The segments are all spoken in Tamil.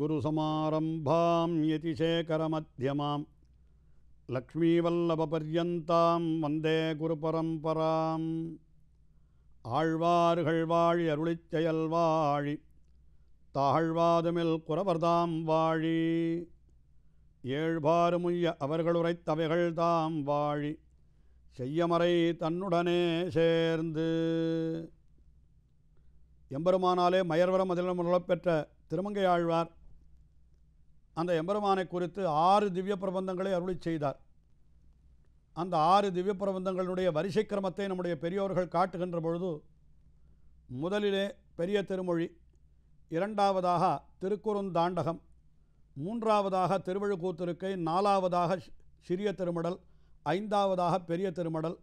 குருசமாரம்பாம் யதிசேகரமத்தியமாம் லக்ஷ்மீவல்லபபர்யந்தாம் வந்தே குருபரம்பராம் ஆழ்வார்கள் வாழி அருளிச்செயல் வாழி தாழ்வாதுமில் குரவர்தாம் வாழி ஏழ்பாறுமுய்ய அவர்களுரைத்தவைகள் தாம் வாழி செய்யமறை தன்னுடனே சேர்ந்து எம்பெருமானாலே மயர்வரம் அதிலும் பெற்ற திருமங்கை ஆழ்வார் அந்த எம்பெருமானை குறித்து ஆறு திவ்ய பிரபந்தங்களை அருளி செய்தார் அந்த ஆறு திவ்ய பிரபந்தங்களுடைய வரிசை கிரமத்தை நம்முடைய பெரியோர்கள் காட்டுகின்ற பொழுது முதலிலே பெரிய திருமொழி இரண்டாவதாக திருக்குறுந்தாண்டகம் மூன்றாவதாக திருவழுக்கூத்திருக்கை நாலாவதாக சிறிய திருமடல் ஐந்தாவதாக பெரிய திருமடல்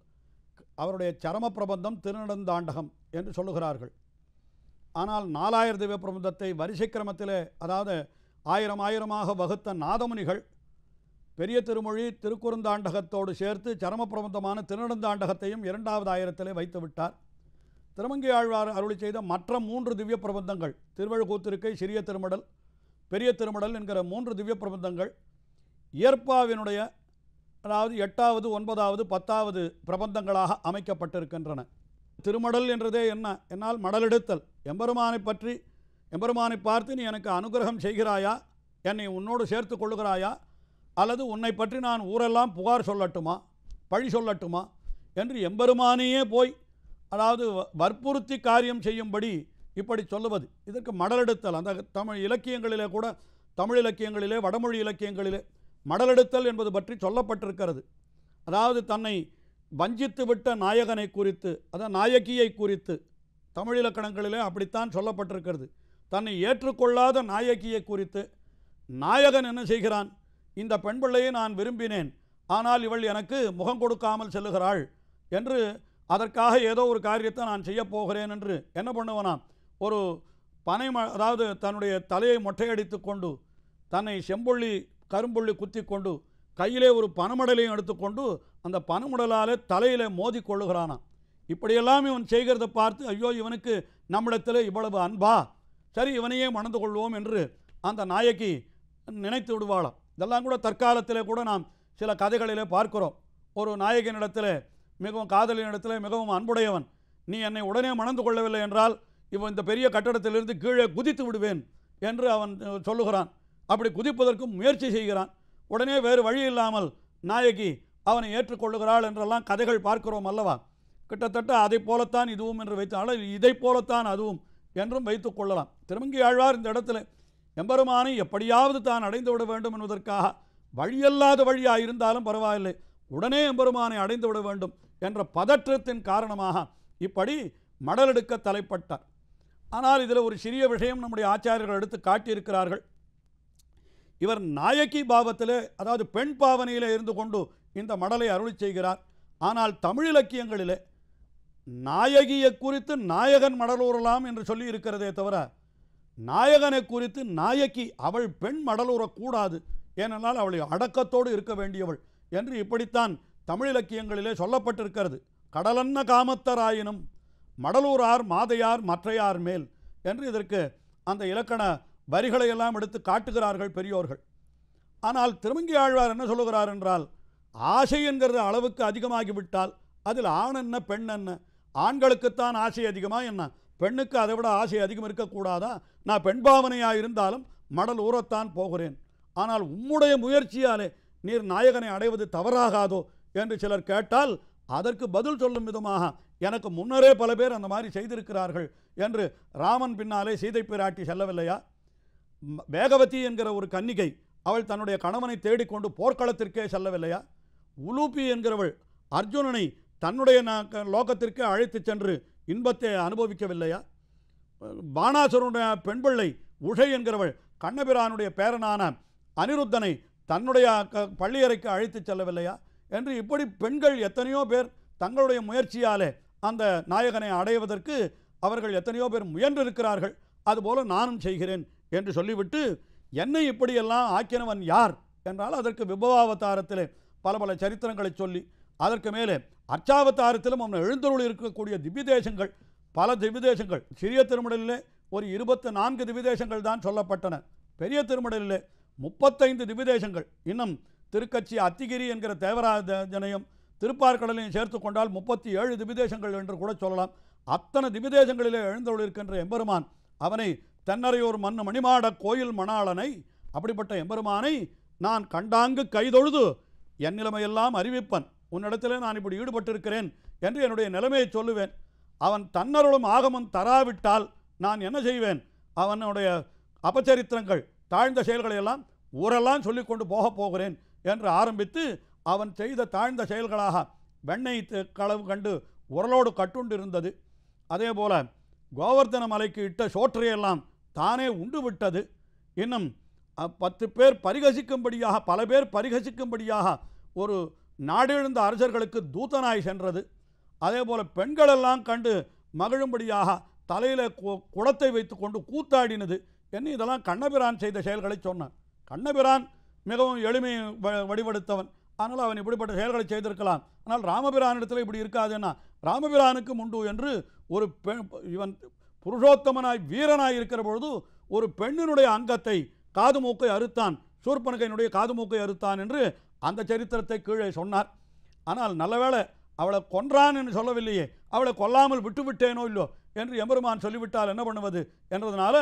அவருடைய சரம பிரபந்தம் திருநடந்தாண்டகம் என்று சொல்லுகிறார்கள் ஆனால் நாலாயிரம் திவ்ய பிரபந்தத்தை வரிசை கிரமத்தில் அதாவது ஆயிரம் ஆயிரமாக வகுத்த நாதமுனிகள் பெரிய திருமொழி திருக்குறுந்தாண்டகத்தோடு சேர்த்து சரமப்பிரபந்தமான திருநந்தாண்டகத்தையும் இரண்டாவது ஆயிரத்திலே வைத்து விட்டார் திருமங்கி ஆழ்வார் அருளி செய்த மற்ற மூன்று திவ்ய பிரபந்தங்கள் திருவழுகூத்திருக்கை சிறிய திருமடல் பெரிய திருமடல் என்கிற மூன்று திவ்ய பிரபந்தங்கள் இயற்பாவினுடைய அதாவது எட்டாவது ஒன்பதாவது பத்தாவது பிரபந்தங்களாக அமைக்கப்பட்டிருக்கின்றன திருமடல் என்றதே என்ன என்னால் மடலெடுத்தல் எம்பெருமானை பற்றி எம்பெருமானை பார்த்து நீ எனக்கு அனுகிரகம் செய்கிறாயா என்னை உன்னோடு சேர்த்து கொள்ளுகிறாயா அல்லது உன்னை பற்றி நான் ஊரெல்லாம் புகார் சொல்லட்டுமா பழி சொல்லட்டுமா என்று எம்பெருமானையே போய் அதாவது வற்புறுத்தி காரியம் செய்யும்படி இப்படி சொல்லுவது இதற்கு மடலெடுத்தல் அந்த தமிழ் இலக்கியங்களிலே கூட தமிழ் இலக்கியங்களிலே வடமொழி இலக்கியங்களிலே மடலெடுத்தல் என்பது பற்றி சொல்லப்பட்டிருக்கிறது அதாவது தன்னை வஞ்சித்து விட்ட நாயகனை குறித்து அதான் நாயகியை குறித்து தமிழ் இலக்கணங்களிலே அப்படித்தான் சொல்லப்பட்டிருக்கிறது தன்னை ஏற்றுக்கொள்ளாத நாயகியை குறித்து நாயகன் என்ன செய்கிறான் இந்த பெண் பிள்ளையை நான் விரும்பினேன் ஆனால் இவள் எனக்கு முகம் கொடுக்காமல் செல்லுகிறாள் என்று அதற்காக ஏதோ ஒரு காரியத்தை நான் செய்யப்போகிறேன் என்று என்ன பண்ணுவனாம் ஒரு பனை அதாவது தன்னுடைய தலையை மொட்டையடித்து கொண்டு தன்னை செம்பொள்ளி கரும்புள்ளி குத்தி கொண்டு கையிலே ஒரு பனமுடலையும் எடுத்துக்கொண்டு அந்த பனமுடலாலே தலையில் மோதி கொள்ளுகிறானான் இப்படியெல்லாம் இவன் செய்கிறத பார்த்து ஐயோ இவனுக்கு நம்மிடத்தில் இவ்வளவு அன்பா சரி இவனையே மணந்து கொள்வோம் என்று அந்த நாயகி நினைத்து விடுவாளாம் இதெல்லாம் கூட தற்காலத்தில் கூட நாம் சில கதைகளிலே பார்க்கிறோம் ஒரு நாயகனிடத்தில் மிகவும் காதலினிடத்தில் மிகவும் அன்புடையவன் நீ என்னை உடனே மணந்து கொள்ளவில்லை என்றால் இவன் இந்த பெரிய கட்டடத்திலிருந்து கீழே குதித்து விடுவேன் என்று அவன் சொல்லுகிறான் அப்படி குதிப்பதற்கும் முயற்சி செய்கிறான் உடனே வேறு வழி இல்லாமல் நாயகி அவனை ஏற்றுக்கொள்ளுகிறாள் என்றெல்லாம் கதைகள் பார்க்கிறோம் அல்லவா கிட்டத்தட்ட அதை போலத்தான் இதுவும் என்று வைத்தாலும் இதை போலத்தான் அதுவும் என்றும் வைத்துக் கொள்ளலாம் திருமங்கி ஆழ்வார் இந்த இடத்துல எம்பெருமானை எப்படியாவது தான் அடைந்து விட வேண்டும் என்பதற்காக வழியல்லாத வழியாக இருந்தாலும் பரவாயில்லை உடனே எம்பெருமானை அடைந்து விட வேண்டும் என்ற பதற்றத்தின் காரணமாக இப்படி மடலெடுக்க தலைப்பட்டார் ஆனால் இதில் ஒரு சிறிய விஷயம் நம்முடைய ஆச்சாரியர்கள் எடுத்து காட்டியிருக்கிறார்கள் இவர் நாயக்கி பாவத்தில் அதாவது பெண் பாவனையில் இருந்து கொண்டு இந்த மடலை அருளி செய்கிறார் ஆனால் தமிழ் இலக்கியங்களிலே நாயகியை குறித்து நாயகன் மடலூறலாம் என்று சொல்லி இருக்கிறதே தவிர நாயகனை குறித்து நாயகி அவள் பெண் மடலூறக்கூடாது ஏனென்றால் அவளை அடக்கத்தோடு இருக்க வேண்டியவள் என்று இப்படித்தான் தமிழ் இலக்கியங்களிலே சொல்லப்பட்டிருக்கிறது கடலன்ன காமத்தராயினும் மடலூரார் மாதையார் மற்றையார் மேல் என்று இதற்கு அந்த இலக்கண வரிகளை எல்லாம் எடுத்து காட்டுகிறார்கள் பெரியோர்கள் ஆனால் திருமங்கி ஆழ்வார் என்ன சொல்லுகிறார் என்றால் ஆசை என்கிற அளவுக்கு அதிகமாகிவிட்டால் அதில் ஆண் என்ன பெண் என்ன ஆண்களுக்குத்தான் ஆசை அதிகமாக என்ன பெண்ணுக்கு அதை விட ஆசை அதிகம் இருக்கக்கூடாதா நான் பெண் பாவனையாக இருந்தாலும் மடல் ஊறத்தான் போகிறேன் ஆனால் உம்முடைய முயற்சியாலே நீர் நாயகனை அடைவது தவறாகாதோ என்று சிலர் கேட்டால் அதற்கு பதில் சொல்லும் விதமாக எனக்கு முன்னரே பல பேர் அந்த மாதிரி செய்திருக்கிறார்கள் என்று ராமன் பின்னாலே சீதை பிராட்டி செல்லவில்லையா வேகவதி என்கிற ஒரு கன்னிகை அவள் தன்னுடைய கணவனை தேடிக்கொண்டு போர்க்களத்திற்கே செல்லவில்லையா உலூபி என்கிறவள் அர்ஜுனனை தன்னுடைய லோகத்திற்கு அழைத்து சென்று இன்பத்தை அனுபவிக்கவில்லையா பாணாசுரனுடைய பெண்பிள்ளை உஷை என்கிறவள் கண்ணபிரானுடைய பேரனான அனிருத்தனை தன்னுடைய பள்ளியறைக்கு அழைத்து செல்லவில்லையா என்று இப்படி பெண்கள் எத்தனையோ பேர் தங்களுடைய முயற்சியாலே அந்த நாயகனை அடைவதற்கு அவர்கள் எத்தனையோ பேர் முயன்றிருக்கிறார்கள் அதுபோல நானும் செய்கிறேன் என்று சொல்லிவிட்டு என்னை இப்படியெல்லாம் ஆக்கினவன் யார் என்றால் அதற்கு விபவாவதாரத்தில் பல பல சரித்திரங்களை சொல்லி அதற்கு மேலே அர்ச்சாவதாரத்திலும் அவன் எழுந்தருள் இருக்கக்கூடிய திவ்யதேசங்கள் பல திவ்யதேசங்கள் சிறிய திருமடலிலே ஒரு இருபத்து நான்கு திவ்யதேசங்கள் தான் சொல்லப்பட்டன பெரிய திருமடலிலே முப்பத்தைந்து திவ்யதேசங்கள் இன்னும் திருக்கட்சி அத்திகிரி என்கிற தேவராஜனையும் திருப்பார்கடலையும் சேர்த்து கொண்டால் முப்பத்தி ஏழு திவிதேசங்கள் என்று கூட சொல்லலாம் அத்தனை திவிதேசங்களிலே இருக்கின்ற எம்பெருமான் அவனை தென்னரையூர் மண் மணிமாட கோயில் மணாளனை அப்படிப்பட்ட எம்பெருமானை நான் கண்டாங்கு கைதொழுது என் நிலைமையெல்லாம் அறிவிப்பன் உன்னிடத்திலே நான் இப்படி ஈடுபட்டிருக்கிறேன் என்று என்னுடைய நிலைமையை சொல்லுவேன் அவன் தன்னருளும் ஆகமம் தராவிட்டால் நான் என்ன செய்வேன் அவனுடைய அபச்சரித்திரங்கள் தாழ்ந்த செயல்களை எல்லாம் ஊரெல்லாம் சொல்லி கொண்டு போகப் போகிறேன் என்று ஆரம்பித்து அவன் செய்த தாழ்ந்த செயல்களாக வெண்ணெய் களவு கண்டு உரலோடு கட்டுண்டு இருந்தது அதே போல் கோவர்தன மலைக்கு இட்ட சோற்றையெல்லாம் தானே உண்டு விட்டது இன்னும் பத்து பேர் பரிகசிக்கும்படியாக பல பேர் பரிகசிக்கும்படியாக ஒரு நாடெழுந்த அரசர்களுக்கு தூத்தனாய் சென்றது அதே போல் பெண்களெல்லாம் கண்டு மகிழும்படியாக தலையில் குளத்தை வைத்து கொண்டு கூத்தாடினது என்ன இதெல்லாம் கண்ணபிரான் செய்த செயல்களை சொன்னான் கண்ணபிரான் மிகவும் எளிமையை வடிவெடுத்தவன் ஆனால் அவன் இப்படிப்பட்ட செயல்களை செய்திருக்கலாம் ஆனால் ராமபிரான் இடத்துல இப்படி இருக்காதுன்னா ராமபிரானுக்கு முண்டு என்று ஒரு பெண் இவன் புருஷோத்தமனாய் வீரனாய் இருக்கிற பொழுது ஒரு பெண்ணினுடைய அங்கத்தை காது மூக்கை அறுத்தான் சூர்பனகையினுடைய காது மூக்கை அறுத்தான் என்று அந்த சரித்திரத்தை கீழே சொன்னார் ஆனால் நல்லவேளை அவளை கொன்றான் என்று சொல்லவில்லையே அவளை கொல்லாமல் விட்டுவிட்டேனோ இல்லோ என்று எம்பெருமான் சொல்லிவிட்டால் என்ன பண்ணுவது என்றதுனால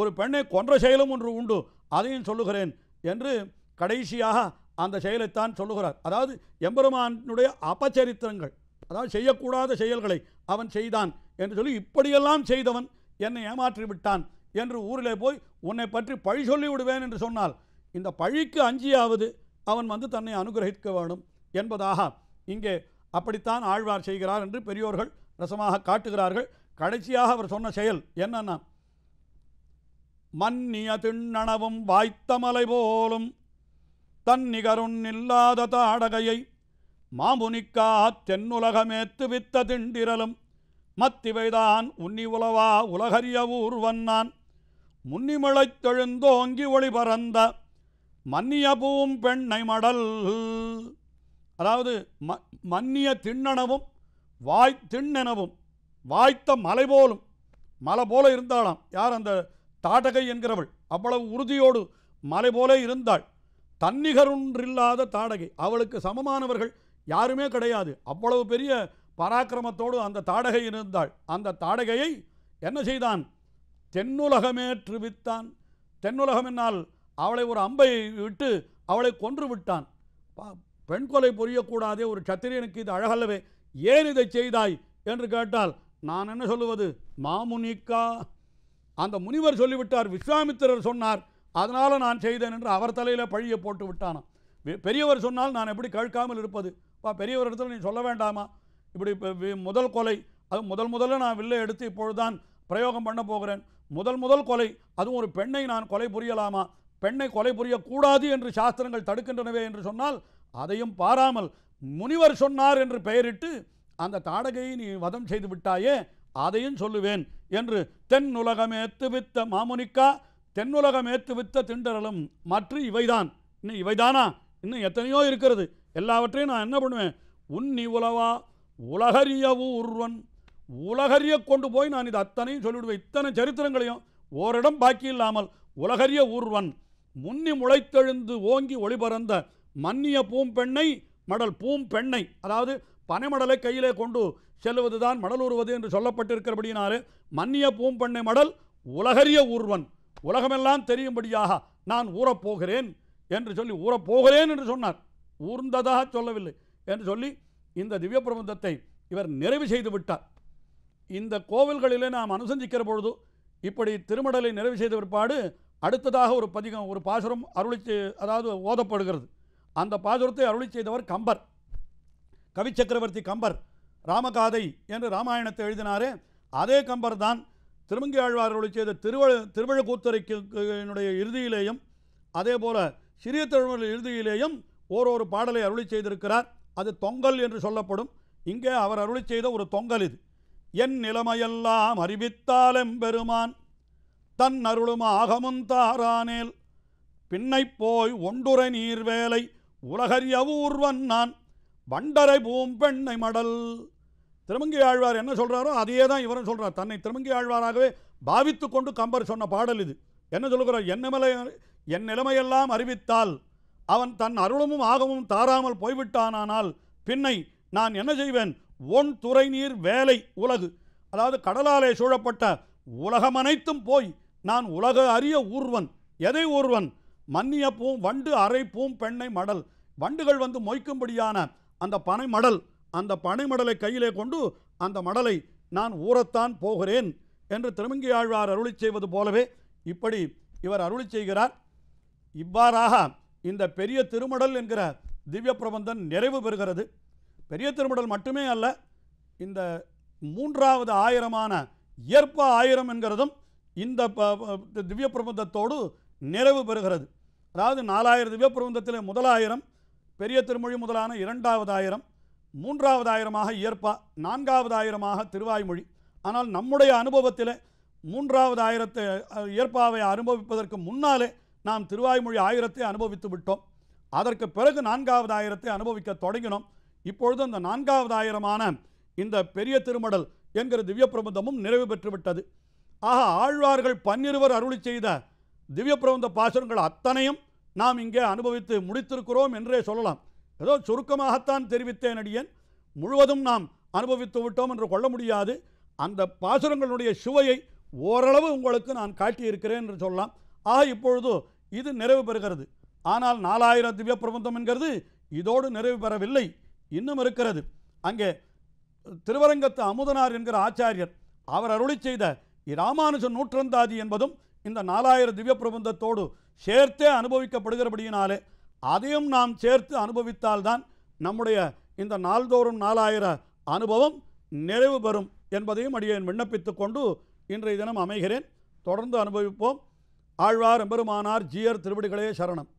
ஒரு பெண்ணை கொன்ற செயலும் ஒன்று உண்டு அதையும் சொல்லுகிறேன் என்று கடைசியாக அந்த செயலைத்தான் சொல்லுகிறார் அதாவது எம்பெருமானுடைய அபச்சரித்திரங்கள் அதாவது செய்யக்கூடாத செயல்களை அவன் செய்தான் என்று சொல்லி இப்படியெல்லாம் செய்தவன் என்னை ஏமாற்றி விட்டான் என்று ஊரிலே போய் உன்னை பற்றி பழி சொல்லி விடுவேன் என்று சொன்னால் இந்த பழிக்கு அஞ்சியாவது அவன் வந்து தன்னை அனுகிரகிக்க வேணும் என்பதாக இங்கே அப்படித்தான் ஆழ்வார் செய்கிறார் என்று பெரியோர்கள் ரசமாக காட்டுகிறார்கள் கடைசியாக அவர் சொன்ன செயல் என்னன்னா மன்னிய திண்ணணவும் வாய்த்தமலை போலும் தன் நிகருண் இல்லாத தாடகையை மாமுனிக்கா தென்னுலகமேத்து வித்த திண்டிரலும் மத்திவைதான் உன்னி உலவா உலகறிய ஊர்வன் நான் தெழுந்தோங்கி ஒளி பறந்த மன்னிய பூம் பெண்ணை மடல் அதாவது ம மன்னிய திண்ணெனவும் வாய் திண்ணெனவும் வாய்த்த மலை போலும் மலை போல இருந்தாளாம் யார் அந்த தாடகை என்கிறவள் அவ்வளவு உறுதியோடு மலை போல இருந்தாள் தன்னிகருன்றில்லாத தாடகை அவளுக்கு சமமானவர்கள் யாருமே கிடையாது அவ்வளவு பெரிய பராக்கிரமத்தோடு அந்த தாடகை இருந்தாள் அந்த தாடகையை என்ன செய்தான் தென்னுலகமேற்றுவித்தான் தென்னுலகம் என்னால் அவளை ஒரு அம்பை விட்டு அவளை கொன்று விட்டான் பெண் கொலை புரியக்கூடாதே ஒரு சத்திரியனுக்கு இது அழகல்லவே ஏன் இதை செய்தாய் என்று கேட்டால் நான் என்ன சொல்லுவது மாமுனிக்கா அந்த முனிவர் சொல்லிவிட்டார் விஸ்வாமித்திரர் சொன்னார் அதனால் நான் செய்தேன் என்று அவர் தலையில் பழியை போட்டு விட்டானாம் பெரியவர் சொன்னால் நான் எப்படி கேட்காமல் இருப்பது பா பெரியவர் இடத்துல நீ சொல்ல வேண்டாமா இப்படி முதல் கொலை அது முதல் முதல்ல நான் வில்லை எடுத்து இப்பொழுதுதான் பிரயோகம் பண்ண போகிறேன் முதல் முதல் கொலை அதுவும் ஒரு பெண்ணை நான் கொலை புரியலாமா பெண்ணை கொலை புரியக்கூடாது என்று சாஸ்திரங்கள் தடுக்கின்றனவே என்று சொன்னால் அதையும் பாராமல் முனிவர் சொன்னார் என்று பெயரிட்டு அந்த தாடகையை நீ வதம் செய்து விட்டாயே அதையும் சொல்லுவேன் என்று தென் வித்த மாமுனிக்கா தென்னுலகமேத்து வித்த திண்டரலும் மற்ற இவைதான் இன்னும் இவைதானா இன்னும் எத்தனையோ இருக்கிறது எல்லாவற்றையும் நான் என்ன பண்ணுவேன் உன்னி உலவா உலகரியவு உருவன் உலகறிய கொண்டு போய் நான் இது அத்தனையும் சொல்லிவிடுவேன் இத்தனை சரித்திரங்களையும் ஓரிடம் பாக்கி இல்லாமல் உலகறிய ஊர்வன் முன்னி முளைத்தெழுந்து ஓங்கி ஒளிபரந்த மன்னிய பூம்பெண்ணை மடல் பூம்பெண்ணை அதாவது பனைமடலை கையிலே கொண்டு செல்வதுதான் மடல் உருவது என்று சொல்லப்பட்டிருக்கிறபடியினாலே மன்னிய பூம்பெண்ணை மடல் உலகறிய ஊர்வன் உலகமெல்லாம் தெரியும்படியாக நான் ஊறப்போகிறேன் என்று சொல்லி ஊறப்போகிறேன் என்று சொன்னார் ஊர்ந்ததாக சொல்லவில்லை என்று சொல்லி இந்த திவ்ய பிரபந்தத்தை இவர் நிறைவு செய்து விட்டார் இந்த கோவில்களிலே நாம் அனுசந்திக்கிற பொழுது இப்படி திருமடலை நிறைவு செய்த பிற்பாடு அடுத்ததாக ஒரு பதிகம் ஒரு பாசுரம் அருளி அதாவது ஓதப்படுகிறது அந்த பாசுரத்தை அருளி செய்தவர் கம்பர் கவி சக்கரவர்த்தி கம்பர் ராமகாதை என்று ராமாயணத்தை எழுதினாரே அதே கம்பர் தான் திருமங்கி ஆழ்வார் அருளி செய்த திருவழ திருவழுக்கூத்தரைக்கினுடைய இறுதியிலேயும் அதே போல் சிறிய திருமண இறுதியிலேயும் ஓரொரு பாடலை அருளி செய்திருக்கிறார் அது தொங்கல் என்று சொல்லப்படும் இங்கே அவர் அருளி செய்த ஒரு தொங்கல் இது என் நிலைமையெல்லாம் அறிவித்தாலெம்பெருமான் தன் அருளும் ஆகமும் தாரானேல் பின்னை போய் ஒன்றுரை வேலை நீர்வேலை ஊர்வன் நான் வண்டரை பூம் பெண்ணை மடல் திருமங்கி ஆழ்வார் என்ன சொல்கிறாரோ அதையே தான் இவரும் சொல்கிறார் தன்னை திருமங்கி ஆழ்வாராகவே பாவித்து கொண்டு கம்பர் சொன்ன பாடல் இது என்ன சொல்லுகிறார் என்னமலை என் நிலைமையெல்லாம் அறிவித்தால் அவன் தன் அருளமும் ஆகமும் தாராமல் போய்விட்டானானால் பின்னை நான் என்ன செய்வேன் ஒன் துறை நீர் வேலை உலகு அதாவது கடலாலே சூழப்பட்ட உலகமனைத்தும் போய் நான் உலக அறிய ஊர்வன் எதை ஊர்வன் மன்னிய பூம் வண்டு அரைப்பூம் பெண்ணை மடல் வண்டுகள் வந்து மொய்க்கும்படியான அந்த பனை மடல் அந்த பனை மடலை கையிலே கொண்டு அந்த மடலை நான் ஊறத்தான் போகிறேன் என்று திருமங்கியாழ்வார் அருளி செய்வது போலவே இப்படி இவர் அருளி செய்கிறார் இவ்வாறாக இந்த பெரிய திருமடல் என்கிற திவ்ய பிரபந்தன் நிறைவு பெறுகிறது பெரிய திருமடல் மட்டுமே அல்ல இந்த மூன்றாவது ஆயிரமான இயற்ப ஆயிரம் என்கிறதும் இந்த திவ்ய பிரபந்தத்தோடு நிறைவு பெறுகிறது அதாவது நாலாயிரம் திவ்ய பிரபந்தத்தில் முதலாயிரம் பெரிய திருமொழி முதலான இரண்டாவது ஆயிரம் மூன்றாவது ஆயிரமாக இயற்பா நான்காவது ஆயிரமாக திருவாய்மொழி ஆனால் நம்முடைய அனுபவத்தில் மூன்றாவது ஆயிரத்தை இயற்பாவை அனுபவிப்பதற்கு முன்னாலே நாம் திருவாய்மொழி ஆயிரத்தை அனுபவித்து விட்டோம் அதற்கு பிறகு நான்காவது ஆயிரத்தை அனுபவிக்க தொடங்கினோம் இப்பொழுது அந்த நான்காவது ஆயிரமான இந்த பெரிய திருமடல் என்கிற திவ்ய பிரபந்தமும் நிறைவு பெற்றுவிட்டது ஆக ஆழ்வார்கள் பன்னிருவர் அருளி செய்த திவ்ய பிரபந்த பாசுரங்கள் அத்தனையும் நாம் இங்கே அனுபவித்து முடித்திருக்கிறோம் என்றே சொல்லலாம் ஏதோ சுருக்கமாகத்தான் தெரிவித்தேன் அடியேன் முழுவதும் நாம் அனுபவித்து விட்டோம் என்று கொள்ள முடியாது அந்த பாசுரங்களுடைய சுவையை ஓரளவு உங்களுக்கு நான் காட்டியிருக்கிறேன் என்று சொல்லலாம் ஆக இப்பொழுது இது நிறைவு பெறுகிறது ஆனால் நாலாயிரம் திவ்ய பிரபந்தம் என்கிறது இதோடு நிறைவு பெறவில்லை இன்னும் இருக்கிறது அங்கே திருவரங்கத்து அமுதனார் என்கிற ஆச்சாரியர் அவர் அருளி செய்த இராமானுஜன் நூற்றந்தாதி என்பதும் இந்த நாலாயிர திவ்ய பிரபந்தத்தோடு சேர்த்தே அனுபவிக்கப்படுகிறபடியினாலே அதையும் நாம் சேர்த்து அனுபவித்தால்தான் நம்முடைய இந்த நாள்தோறும் நாலாயிர அனுபவம் நிறைவு பெறும் என்பதையும் அடியேன் விண்ணப்பித்துக் கொண்டு இன்றைய தினம் அமைகிறேன் தொடர்ந்து அனுபவிப்போம் ஆழ்வார் எம்பெருமானார் ஜீயர் திருவடிகளே சரணம்